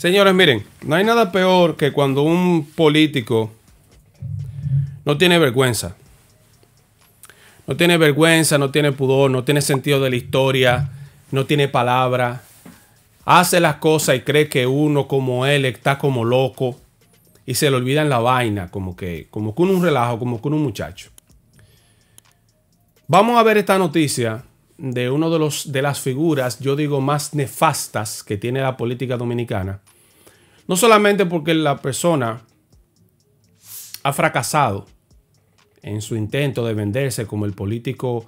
Señores, miren, no hay nada peor que cuando un político no tiene vergüenza. No tiene vergüenza, no tiene pudor, no tiene sentido de la historia, no tiene palabra. Hace las cosas y cree que uno como él está como loco y se le olvida en la vaina, como que, como con un relajo, como con un muchacho. Vamos a ver esta noticia de uno de los de las figuras, yo digo más nefastas que tiene la política dominicana, no solamente porque la persona ha fracasado en su intento de venderse como el político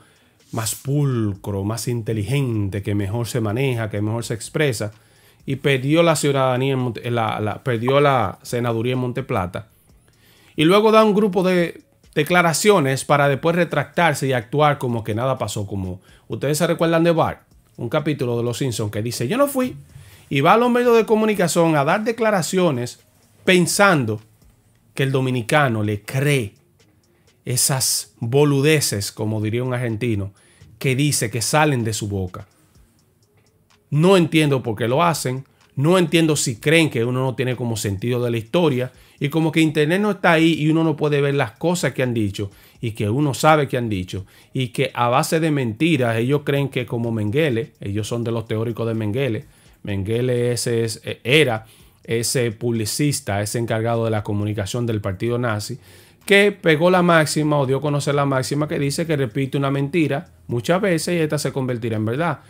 más pulcro, más inteligente, que mejor se maneja, que mejor se expresa, y perdió la ciudadanía, eh, la, perdió la senaduría en Monteplata, y luego da un grupo de declaraciones para después retractarse y actuar como que nada pasó, como ustedes se recuerdan de Bart, un capítulo de Los Simpson que dice, yo no fui, y va a los medios de comunicación a dar declaraciones pensando que el dominicano le cree esas boludeces, como diría un argentino, que dice que salen de su boca. No entiendo por qué lo hacen, no entiendo si creen que uno no tiene como sentido de la historia y como que Internet no está ahí y uno no puede ver las cosas que han dicho y que uno sabe que han dicho y que a base de mentiras ellos creen que como Mengele, ellos son de los teóricos de Mengele, Mengele eh, era ese publicista, ese encargado de la comunicación del partido nazi, que pegó la máxima o dio a conocer la máxima que dice que repite una mentira muchas veces y esta se convertirá en verdad.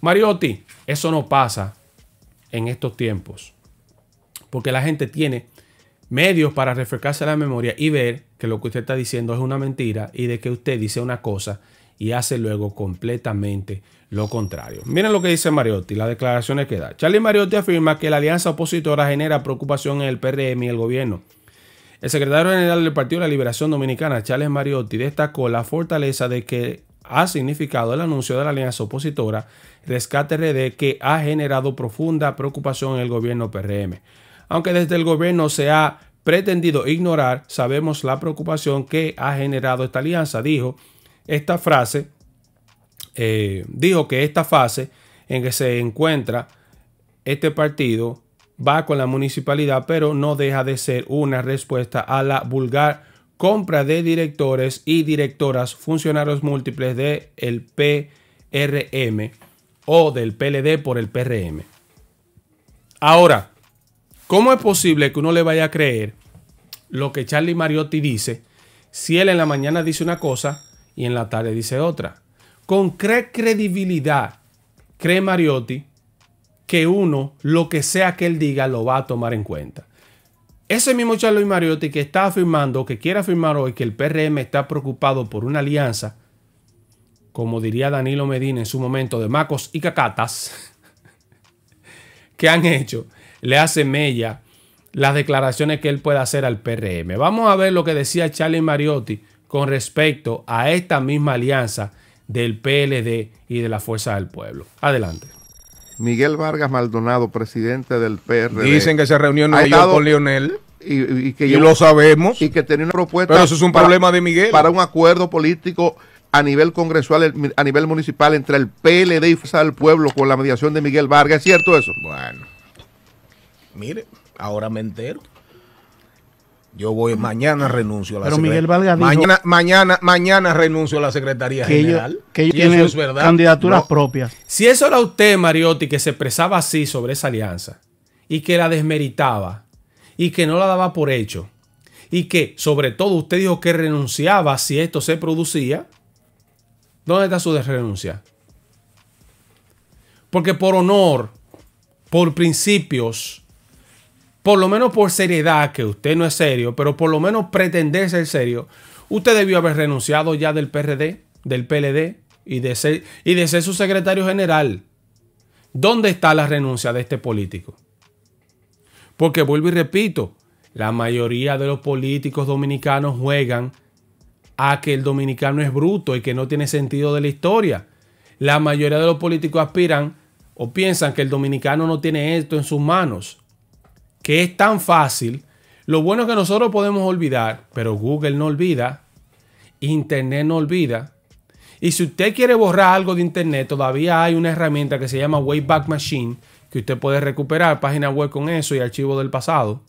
Mariotti, eso no pasa en estos tiempos, porque la gente tiene medios para refrescarse la memoria y ver que lo que usted está diciendo es una mentira y de que usted dice una cosa y hace luego completamente lo contrario. Miren lo que dice Mariotti, las declaraciones que da. Charlie Mariotti afirma que la alianza opositora genera preocupación en el PRM y el gobierno. El secretario general del Partido de la Liberación Dominicana, Charles Mariotti, destacó la fortaleza de que ha significado el anuncio de la alianza opositora Rescate RD que ha generado profunda preocupación en el gobierno PRM. Aunque desde el gobierno se ha pretendido ignorar, sabemos la preocupación que ha generado esta alianza, dijo esta frase eh, dijo que esta fase en que se encuentra este partido va con la municipalidad, pero no deja de ser una respuesta a la vulgar compra de directores y directoras, funcionarios múltiples del PRM o del PLD por el PRM. Ahora, ¿cómo es posible que uno le vaya a creer lo que Charlie Mariotti dice si él en la mañana dice una cosa y en la tarde dice otra? ¿Con qué credibilidad cree Mariotti que uno, lo que sea que él diga, lo va a tomar en cuenta? Ese mismo Charlie Mariotti que está afirmando, que quiere afirmar hoy que el PRM está preocupado por una alianza, como diría Danilo Medina en su momento, de macos y cacatas, que han hecho, le hace mella las declaraciones que él pueda hacer al PRM. Vamos a ver lo que decía Charlie Mariotti con respecto a esta misma alianza del PLD y de la Fuerza del Pueblo. Adelante. Miguel Vargas Maldonado, presidente del PRD. Dicen que se reunió en Nueva con Lionel. Y, que yo, lo sabemos. Y que tenía una propuesta. Pero eso es un problema de Miguel. Para un acuerdo político a nivel congresual, a nivel municipal, entre el PLD y Fuerza del Pueblo con la mediación de Miguel Vargas. ¿Es cierto eso? Bueno. Mire, ahora me entero. Yo voy, mañana renuncio a la Pero Miguel Valga mañana, mañana, mañana renuncio a la Secretaría General. que ellos candidaturas propias. Si eso era usted, Mariotti, que se expresaba así sobre esa alianza y que la desmeritaba y que no la daba por hecho y que, sobre todo, usted dijo que renunciaba si esto se producía, ¿dónde está su desrenuncia? Porque por honor, por principios, por lo menos por seriedad, que usted no es serio, pero por lo menos pretender ser serio, usted debió haber renunciado ya del PRD, del PLD y de ser, y de ser su secretario general. ¿Dónde está la renuncia de este político? Porque vuelvo y repito, la mayoría de los políticos dominicanos juegan a que el dominicano es bruto y que no tiene sentido de la historia. La mayoría de los políticos aspiran o piensan que el dominicano no tiene esto en sus manos que es tan fácil, lo bueno es que nosotros podemos olvidar, pero Google no olvida, Internet no olvida. Y si usted quiere borrar algo de Internet, todavía hay una herramienta que se llama Wayback Machine, que usted puede recuperar página web con eso y archivos del pasado.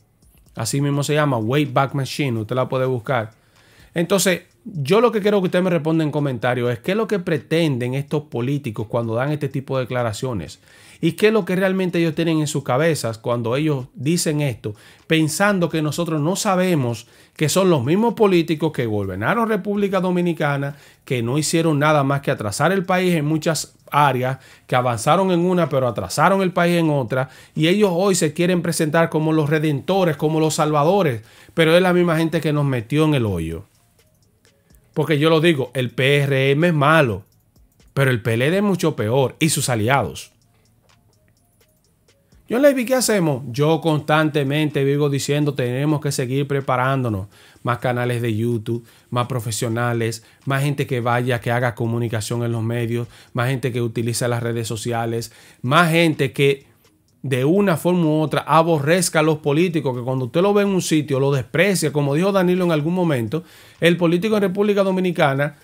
Así mismo se llama Wayback Machine, usted la puede buscar. Entonces, yo lo que quiero que usted me responda en comentarios es qué es lo que pretenden estos políticos cuando dan este tipo de declaraciones y qué es lo que realmente ellos tienen en sus cabezas cuando ellos dicen esto, pensando que nosotros no sabemos que son los mismos políticos que gobernaron República Dominicana, que no hicieron nada más que atrasar el país en muchas áreas, que avanzaron en una pero atrasaron el país en otra, y ellos hoy se quieren presentar como los redentores, como los salvadores, pero es la misma gente que nos metió en el hoyo. Porque yo lo digo, el PRM es malo, pero el PLD es mucho peor y sus aliados. Yo le vi ¿qué hacemos? Yo constantemente vivo diciendo, tenemos que seguir preparándonos. Más canales de YouTube, más profesionales, más gente que vaya, que haga comunicación en los medios, más gente que utilice las redes sociales, más gente que de una forma u otra aborrezca a los políticos, que cuando usted lo ve en un sitio lo desprecia, como dijo Danilo en algún momento, el político en República Dominicana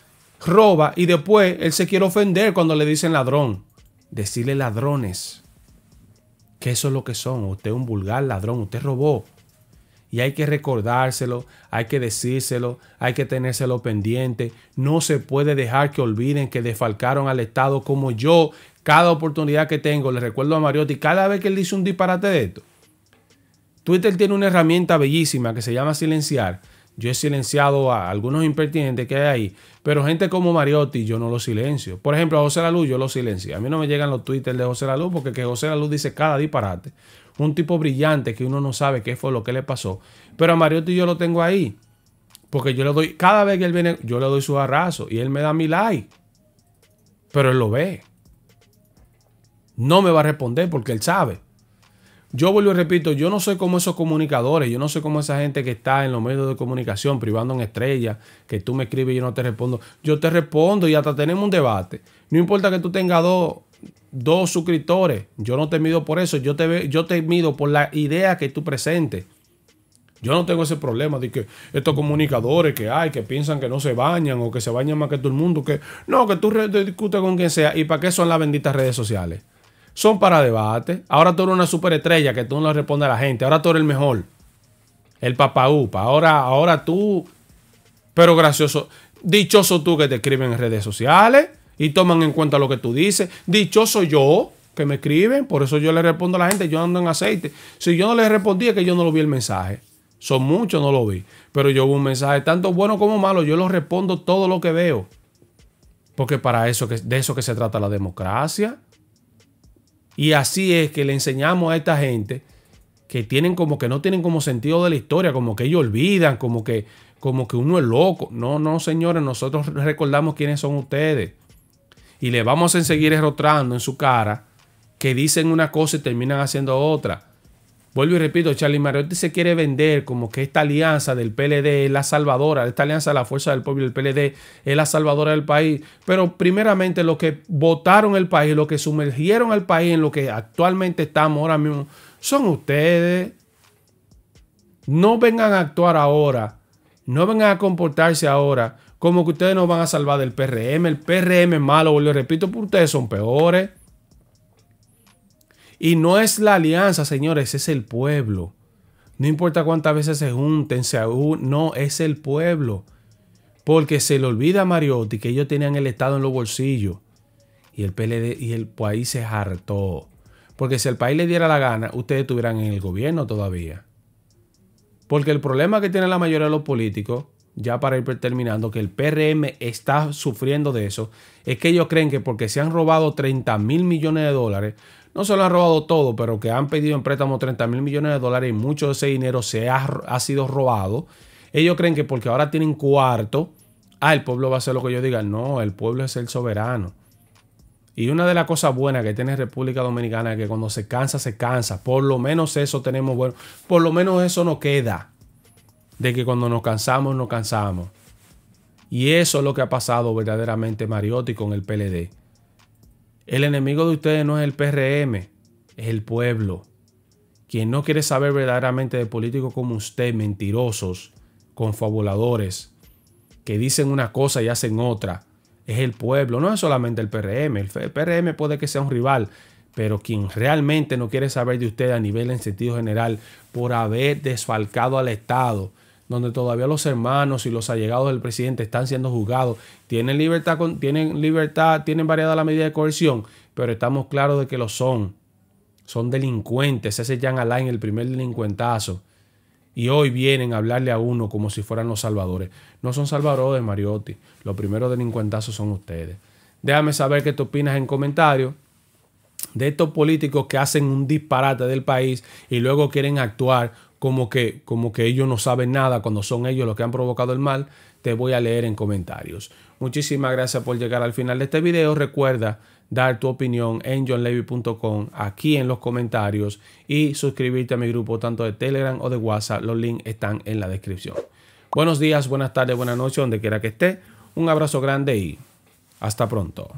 roba y después él se quiere ofender cuando le dicen ladrón. Decirle ladrones, que eso es lo que son, usted es un vulgar ladrón, usted robó. Y hay que recordárselo, hay que decírselo, hay que tenérselo pendiente. No se puede dejar que olviden que desfalcaron al Estado como yo cada oportunidad que tengo, le recuerdo a Mariotti, cada vez que él dice un disparate de esto, Twitter tiene una herramienta bellísima que se llama silenciar. Yo he silenciado a algunos impertinentes que hay ahí, pero gente como Mariotti yo no lo silencio. Por ejemplo, a José Luz yo lo silencio. A mí no me llegan los Twitter de José Luz porque que José Luz dice cada disparate. Un tipo brillante que uno no sabe qué fue lo que le pasó. Pero a Mariotti yo lo tengo ahí. Porque yo le doy, cada vez que él viene, yo le doy su arraso y él me da mi like. Pero él lo ve no me va a responder porque él sabe. Yo vuelvo y repito, yo no soy como esos comunicadores, yo no soy como esa gente que está en los medios de comunicación privando en estrellas que tú me escribes y yo no te respondo. Yo te respondo y hasta tenemos un debate. No importa que tú tengas dos, suscriptores, yo no te mido por eso, yo te, yo te mido por la idea que tú presentes. Yo no tengo ese problema de que estos comunicadores que hay, que piensan que no se bañan o que se bañan más que todo el mundo, que no, que tú discutes con quien sea. ¿Y para qué son las benditas redes sociales? son para debate. Ahora tú eres una superestrella que tú no le respondes a la gente. Ahora tú eres el mejor. El papaupa. Ahora, ahora tú. Pero gracioso. Dichoso tú que te escriben en redes sociales y toman en cuenta lo que tú dices. Dichoso yo que me escriben. Por eso yo le respondo a la gente. Yo ando en aceite. Si yo no le respondía, es que yo no lo vi el mensaje. Son muchos, no lo vi. Pero yo hubo un mensaje, tanto bueno como malo, yo lo respondo todo lo que veo. Porque para eso, de eso que se trata la democracia. Y así es que le enseñamos a esta gente que tienen como que no tienen como sentido de la historia, como que ellos olvidan, como que, como que uno es loco. No, no, señores, nosotros recordamos quiénes son ustedes. Y le vamos a seguir errotrando en su cara que dicen una cosa y terminan haciendo otra. Vuelvo y repito, Charlie Mariotti se quiere vender como que esta alianza del PLD es la salvadora, esta alianza de la Fuerza del Pueblo y el PLD es la salvadora del país, pero primeramente los que votaron el país, los que sumergieron al país en lo que actualmente estamos ahora mismo, son ustedes. No vengan a actuar ahora, no vengan a comportarse ahora como que ustedes nos van a salvar del PRM, el PRM es malo, vuelvo y repito, porque ustedes son peores. Y no es la alianza, señores, es el pueblo. No importa cuántas veces se junten, se aún, no, es el pueblo. Porque se le olvida a Mariotti que ellos tenían el Estado en los bolsillos. Y el PLD y el país se hartó. Porque si el país le diera la gana, ustedes estuvieran en el gobierno todavía. Porque el problema que tiene la mayoría de los políticos, ya para ir terminando, que el PRM está sufriendo de eso, es que ellos creen que porque se han robado 30 mil millones de dólares, no se lo han robado todo, pero que han pedido en préstamo 30 mil millones de dólares y mucho de ese dinero se ha, ha sido robado. Ellos creen que porque ahora tienen cuarto, ah, el pueblo va a hacer lo que yo diga. No, el pueblo es el soberano. Y una de las cosas buenas que tiene República Dominicana es que cuando se cansa, se cansa. Por lo menos eso tenemos bueno. Por lo menos eso nos queda. De que cuando nos cansamos, nos cansamos. Y eso es lo que ha pasado verdaderamente Mariotti con el PLD. El enemigo de ustedes no es el PRM, es el pueblo. Quien no quiere saber verdaderamente de políticos como usted, mentirosos, confabuladores, que dicen una cosa y hacen otra, es el pueblo, no es solamente el PRM. El PRM puede que sea un rival, pero quien realmente no quiere saber de usted a nivel en sentido general por haber desfalcado al Estado, donde todavía los hermanos y los allegados del presidente están siendo juzgados, tienen libertad, tienen libertad, tienen variada la medida de coerción, pero estamos claros de que lo son. Son delincuentes, ese Jan Alain, el primer delincuentazo. Y hoy vienen a hablarle a uno como si fueran los salvadores. No son salvadores, Mariotti. Los primeros delincuentazos son ustedes. Déjame saber qué te opinas en comentarios de estos políticos que hacen un disparate del país y luego quieren actuar como que, como que ellos no saben nada cuando son ellos los que han provocado el mal, te voy a leer en comentarios. Muchísimas gracias por llegar al final de este video. Recuerda dar tu opinión en johnlevy.com aquí en los comentarios y suscribirte a mi grupo tanto de Telegram o de WhatsApp. Los links están en la descripción. Buenos días, buenas tardes, buenas noches, donde quiera que esté. Un abrazo grande y hasta pronto.